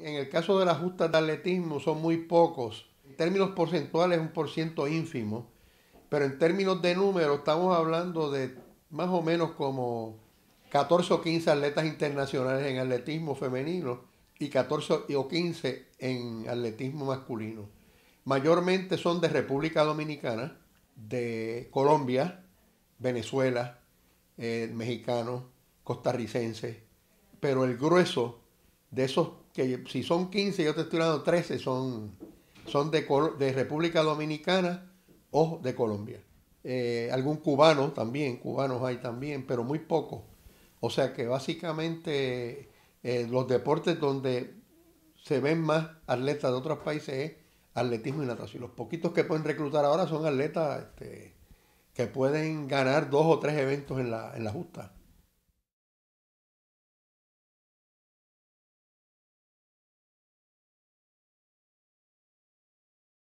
en, el caso de las justas de atletismo son muy pocos. En términos porcentuales, un por ciento ínfimo. Pero en términos de número, estamos hablando de más o menos como 14 o 15 atletas internacionales en atletismo femenino y 14 o 15 en atletismo masculino. Mayormente son de República Dominicana, de Colombia, Venezuela, eh, mexicanos, costarricenses, pero el grueso de esos que si son 15, yo te estoy dando 13, son, son de, de República Dominicana o de Colombia. Eh, algún cubano también, cubanos hay también, pero muy pocos. O sea que básicamente eh, los deportes donde se ven más atletas de otros países es atletismo y natación. Los poquitos que pueden reclutar ahora son atletas este, que pueden ganar dos o tres eventos en la, en la justa.